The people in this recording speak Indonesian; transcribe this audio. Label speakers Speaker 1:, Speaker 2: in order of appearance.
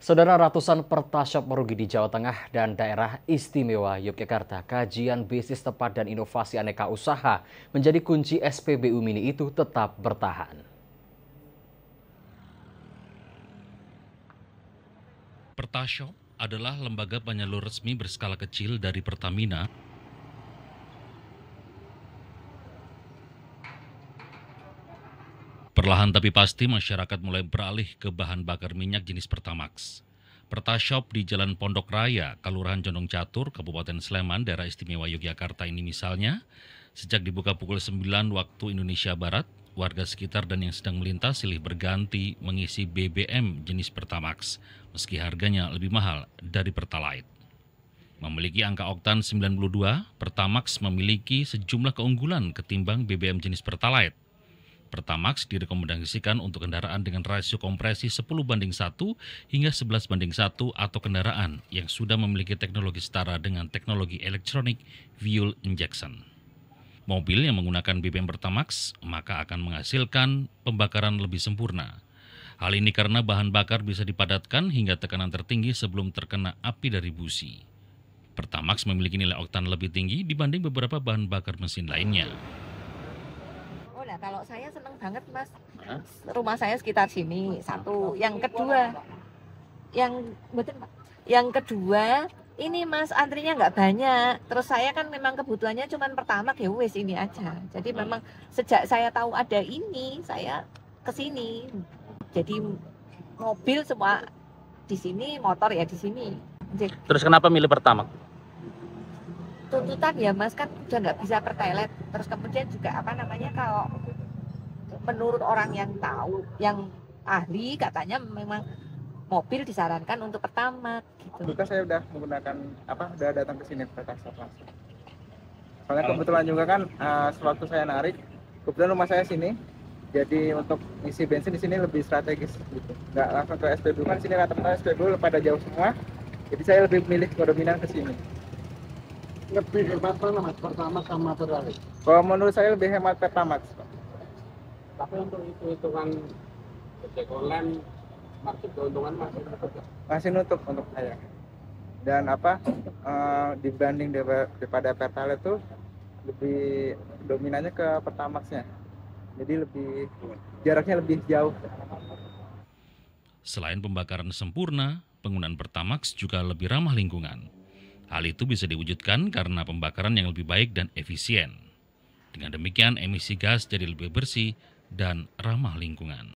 Speaker 1: Saudara ratusan pertashop merugi di Jawa Tengah dan daerah istimewa Yogyakarta. Kajian bisnis tepat dan inovasi aneka usaha menjadi kunci SPBU mini itu tetap bertahan. Pertashop adalah lembaga penyalur resmi berskala kecil dari Pertamina Perlahan tapi pasti masyarakat mulai beralih ke bahan bakar minyak jenis Pertamax. Pertashop di Jalan Pondok Raya, Kelurahan Condong Catur, Kabupaten Sleman, daerah istimewa Yogyakarta ini misalnya, sejak dibuka pukul 9 waktu Indonesia Barat, warga sekitar dan yang sedang melintas silih berganti mengisi BBM jenis Pertamax, meski harganya lebih mahal dari Pertalite. Memiliki angka oktan 92, Pertamax memiliki sejumlah keunggulan ketimbang BBM jenis Pertalite Pertamax direkomendasikan untuk kendaraan dengan rasio kompresi 10 banding 1 hingga 11 banding 1 atau kendaraan yang sudah memiliki teknologi setara dengan teknologi elektronik fuel injection. Mobil yang menggunakan BBM Pertamax maka akan menghasilkan pembakaran lebih sempurna. Hal ini karena bahan bakar bisa dipadatkan hingga tekanan tertinggi sebelum terkena api dari busi. Pertamax memiliki nilai oktan lebih tinggi dibanding beberapa bahan bakar mesin lainnya.
Speaker 2: Nah, kalau saya senang banget, Mas. Hah? Rumah saya sekitar sini satu. Yang kedua, yang betul, Yang kedua, ini Mas antrinya nggak banyak. Terus saya kan memang kebutuhannya cuma pertama ya ini aja. Jadi hmm. memang sejak saya tahu ada ini, saya ke sini. Jadi mobil semua di sini, motor ya di sini. Terus
Speaker 1: kenapa milih pertama?
Speaker 2: tuntutan ya mas kan udah nggak bisa pertelet terus kemudian juga apa namanya kalau menurut orang yang tahu yang ahli katanya memang mobil disarankan untuk pertama gitu. Luka saya udah menggunakan apa udah datang ke sini pertama
Speaker 3: Soalnya kebetulan juga kan uh, sewaktu saya narik kebetulan rumah saya sini jadi untuk isi bensin di sini lebih strategis gitu nggak langsung ke SPBU kan sini rata-rata SPBU pada jauh semua jadi saya lebih milih dominan ke sini lebih hemat mana mas pertama sama Ferrari kalau menurut saya lebih hemat Pertamax Pak. tapi untuk itu hitungan ojek online masih keuntungan masih nutup ya? masih nutup untuk saya dan apa uh, dibanding daripada Pertalite itu lebih dominannya ke Pertamaxnya jadi lebih jaraknya lebih jauh
Speaker 1: Selain pembakaran sempurna, penggunaan Pertamax juga lebih ramah lingkungan. Hal itu bisa diwujudkan karena pembakaran yang lebih baik dan efisien. Dengan demikian, emisi gas jadi lebih bersih dan ramah lingkungan.